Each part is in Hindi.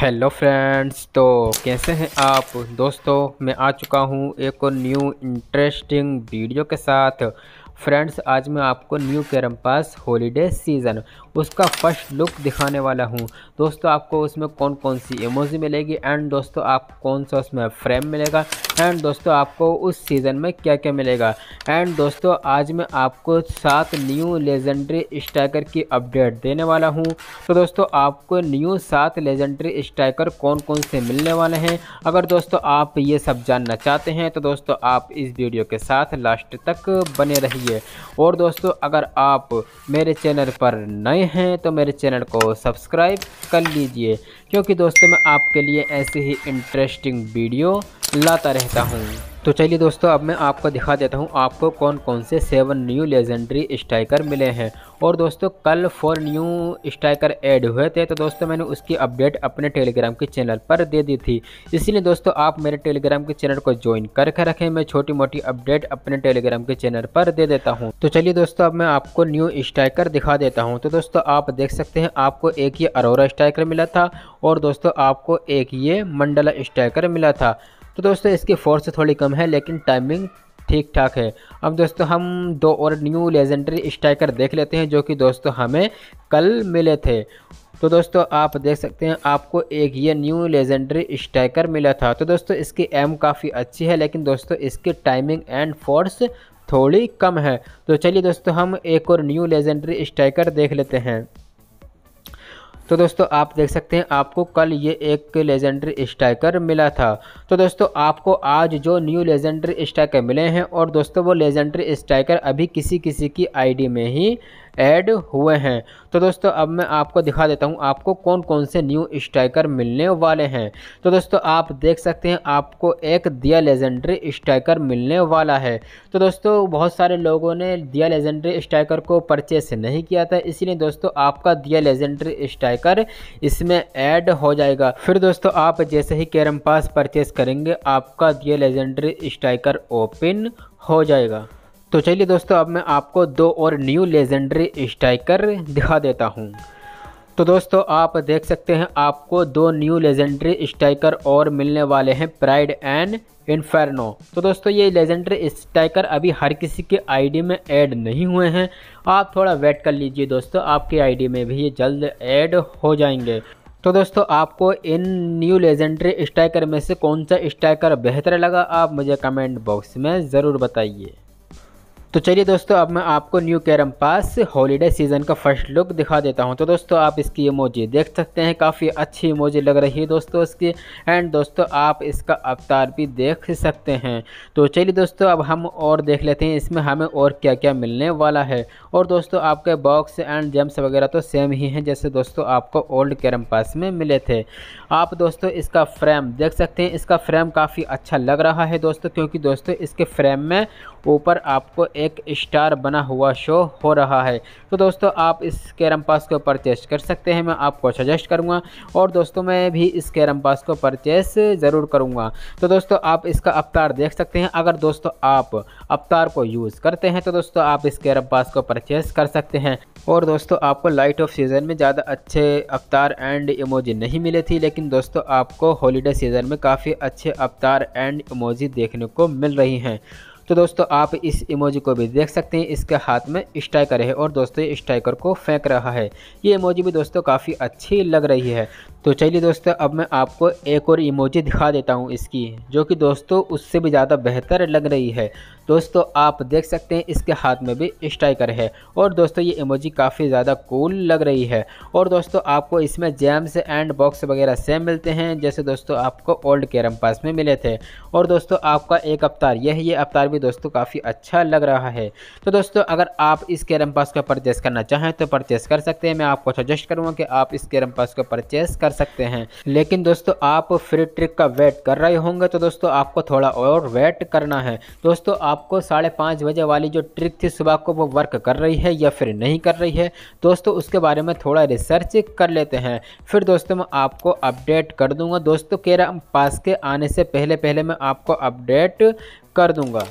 हेलो फ्रेंड्स तो कैसे हैं आप दोस्तों मैं आ चुका हूं एक न्यू इंटरेस्टिंग वीडियो के साथ फ्रेंड्स आज मैं आपको new carrom pass holiday season उसका फर्स्ट लुक दिखाने वाला हूँ दोस्तों आपको उसमें कौन कौन सी इमोजी मिलेगी एंड दोस्तों आप कौन सा उसमें फ्रेम मिलेगा एंड दोस्तों आपको उस सीज़न में क्या क्या मिलेगा एंड दोस्तों आज मैं आपको सात न्यू लेजेंड्री स्ट्राइकर की अपडेट देने वाला हूँ तो दोस्तों आपको न्यू सात लेजेंड्री स्ट्राइकर कौन कौन से मिलने वाले हैं अगर दोस्तों आप ये सब जानना चाहते हैं तो दोस्तों आप इस वीडियो के साथ लास्ट तक बने रहिए है और दोस्तों अगर आप मेरे चैनल पर नए हैं तो मेरे चैनल को सब्सक्राइब कर लीजिए क्योंकि दोस्तों मैं आपके लिए ऐसे ही इंटरेस्टिंग वीडियो लाता रहता हूँ तो चलिए दोस्तों अब मैं आपको दिखा देता हूँ आपको कौन कौन से सेवन न्यू लेजेंडरी स्ट्राइकर मिले हैं और दोस्तों कल फोर न्यू स्ट्राइकर ऐड हुए थे तो दोस्तों मैंने उसकी अपडेट अपने टेलीग्राम के चैनल पर दे दी थी इसीलिए दोस्तों आप मेरे टेलीग्राम के चैनल को ज्वाइन करके रखें मैं छोटी मोटी अपडेट अपने टेलीग्राम के चैनल पर दे देता हूँ तो चलिए दोस्तों अब मैं आपको न्यू स्ट्राइकर दिखा देता हूँ तो दोस्तों आप देख सकते हैं आपको एक ये अरोरा स्ट्राइकर मिला था और दोस्तों आपको एक ये मंडला स्ट्राइकर मिला था तो दोस्तों इसकी फोर्स थोड़ी कम है लेकिन टाइमिंग ठीक ठाक है अब दोस्तों हम दो और न्यू लेजेंडरी स्ट्राइकर देख लेते हैं जो कि दोस्तों हमें कल मिले थे तो दोस्तों आप देख सकते हैं आपको एक ये न्यू लेजेंडरी स्ट्राइकर मिला था तो दोस्तों इसकी एम काफ़ी अच्छी है लेकिन दोस्तों इसकी टाइमिंग एंड फोर्स थोड़ी कम है तो चलिए दोस्तों हम एक और न्यू लेजेंडरी स्ट्राइकर देख लेते हैं तो दोस्तों आप देख सकते हैं आपको कल ये एक लेजेंडर स्ट्राइकर मिला था तो दोस्तों आपको आज जो न्यू लेजेंडर स्ट्राइकर मिले हैं और दोस्तों वो लेजेंडर स्ट्राइकर अभी किसी किसी की आईडी में ही ऐड हुए हैं तो दोस्तों अब मैं आपको दिखा देता हूँ आपको कौन कौन से न्यू स्ट्राइकर मिलने वाले हैं तो दोस्तों आप देख सकते हैं आपको एक दिया लेजेंड्री स्ट्राइकर मिलने वाला है तो दोस्तों बहुत सारे लोगों ने दिया लेजेंड्री स्ट्राइकर को परचेस नहीं किया था इसीलिए दोस्तों आपका दिया लेजेंड्री स्ट्राइकर इसमें ऐड हो जाएगा फिर दोस्तों आप जैसे ही कैरम पास परचेस करेंगे आपका दिया लेजेंड्री स्ट्राइकर ओपन हो जाएगा तो चलिए दोस्तों अब मैं आपको दो और न्यू लेजेंडरी स्ट्राइकर दिखा देता हूँ तो दोस्तों आप देख सकते हैं आपको दो न्यू लेजेंडरी स्ट्राइकर और मिलने वाले हैं प्राइड एंड इन्फेरनो तो दोस्तों ये लेजेंडरी स्ट्राइकर अभी हर किसी के आईडी में ऐड नहीं हुए हैं आप थोड़ा वेट कर लीजिए दोस्तों आपके आईडी में भी ये जल्द ऐड हो जाएंगे तो दोस्तों आपको इन न्यू लेजेंडरी स्ट्राइकर में से कौन सा स्ट्राइकर बेहतर लगा आप मुझे कमेंट बॉक्स में ज़रूर बताइए तो चलिए दोस्तों अब मैं आपको new carrom pass holiday season का फर्स्ट लुक दिखा देता हूं तो दोस्तों आप इसकी इमोजी देख सकते हैं काफ़ी अच्छी इमोजी लग रही है दोस्तों इसकी एंड दोस्तों आप इसका अवतार भी देख सकते हैं तो चलिए दोस्तों अब हम और देख लेते हैं इसमें हमें और क्या क्या मिलने वाला है और दोस्तों आपके बॉक्स एंड जेम्स वगैरह तो सेम ही हैं जैसे दोस्तों आपको ओल्ड कैरम पास में मिले थे आप दोस्तों इसका फ्रेम देख सकते हैं इसका फ्रेम काफ़ी अच्छा लग रहा है दोस्तों क्योंकि दोस्तों इसके फ्रेम में ऊपर आपको एक स्टार बना हुआ शो हो रहा है तो दोस्तों आप इस कैरम पास को परचेस कर सकते हैं मैं आपको सजेस्ट करूँगा और दोस्तों मैं भी इस कैरम पास को परचेस ज़रूर करूँगा तो दोस्तों आप इसका अवतार देख सकते हैं अगर दोस्तों आप अवतार को यूज़ करते हैं तो दोस्तों आप इस कैरम पास को परचेस कर सकते हैं और दोस्तों आपको लाइट ऑफ सीज़न में ज़्यादा अच्छे अवतार एंड इमोजी नहीं मिले थी लेकिन दोस्तों आपको हॉलीडे सीज़न में काफ़ी अच्छे अवतार एंड इमोजी देखने को मिल रही हैं तो दोस्तों आप इस इमोजी को भी देख सकते हैं इसके हाथ में स्ट्राइकर है और दोस्तों स्ट्राइकर को फेंक रहा है ये इमोजी भी दोस्तों काफ़ी अच्छी लग रही है तो चलिए दोस्तों अब मैं आपको एक और इमोजी दिखा देता हूँ इसकी जो कि दोस्तों उससे भी ज़्यादा बेहतर लग रही है दोस्तों आप देख सकते हैं इसके हाथ में भी स्ट्राइकर है और दोस्तों ये इमोजी काफ़ी ज़्यादा कूल लग रही है और दोस्तों आपको इसमें जैम्स एंड बॉक्स वगैरह सेम मिलते हैं जैसे दोस्तों आपको ओल्ड कैरम पास में मिले थे और दोस्तों आपका एक अवतार यह ये अवतार भी दोस्तों काफ़ी अच्छा लग रहा है तो दोस्तों अगर आप इस कैरम पास को परचेस करना चाहें तो परचेस कर सकते हैं मैं आपको सजेस्ट करूँगा कि आप इस कैरम पास को परचेस कर सकते हैं लेकिन दोस्तों आप फ्री ट्रिक का वेट कर रहे होंगे तो दोस्तों आपको थोड़ा और वेट करना है दोस्तों आपको साढ़े पाँच बजे वाली जो ट्रिक थी सुबह को वो वर्क कर रही है या फिर नहीं कर रही है दोस्तों उसके बारे में थोड़ा रिसर्च कर लेते हैं फिर दोस्तों मैं आपको अपडेट कर दूंगा दोस्तों केरम पास के आने से पहले पहले मैं आपको अपडेट कर दूंगा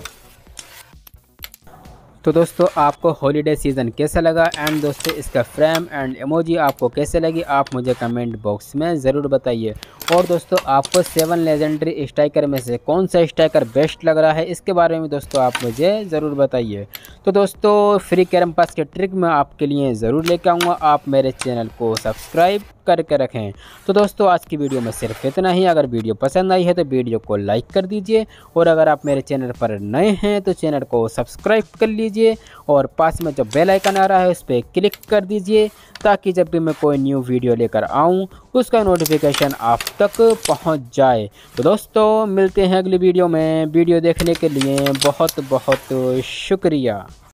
तो दोस्तों आपको हॉलीडे सीज़न कैसा लगा एंड दोस्तों इसका फ्रेम एंड एमोजी आपको कैसे लगी आप मुझे कमेंट बॉक्स में ज़रूर बताइए और दोस्तों आपको सेवन लेजेंडरी स्ट्राइकर में से कौन सा स्ट्राइकर बेस्ट लग रहा है इसके बारे में दोस्तों आप मुझे ज़रूर बताइए तो दोस्तों फ्री कैरम पास के ट्रिक मैं आपके लिए ज़रूर लेके आऊँगा आप मेरे चैनल को सब्सक्राइब करके रखें तो दोस्तों आज की वीडियो में सिर्फ इतना ही अगर वीडियो पसंद आई है तो वीडियो को लाइक कर दीजिए और अगर आप मेरे चैनल पर नए हैं तो चैनल को सब्सक्राइब कर लीजिए और पास में जो बेल आइकन आ रहा है उस पर क्लिक कर दीजिए ताकि जब भी मैं कोई न्यू वीडियो लेकर आऊँ उसका नोटिफिकेशन आप तक पहुँच जाए तो दोस्तों मिलते हैं अगली वीडियो में वीडियो देखने के लिए बहुत बहुत शुक्रिया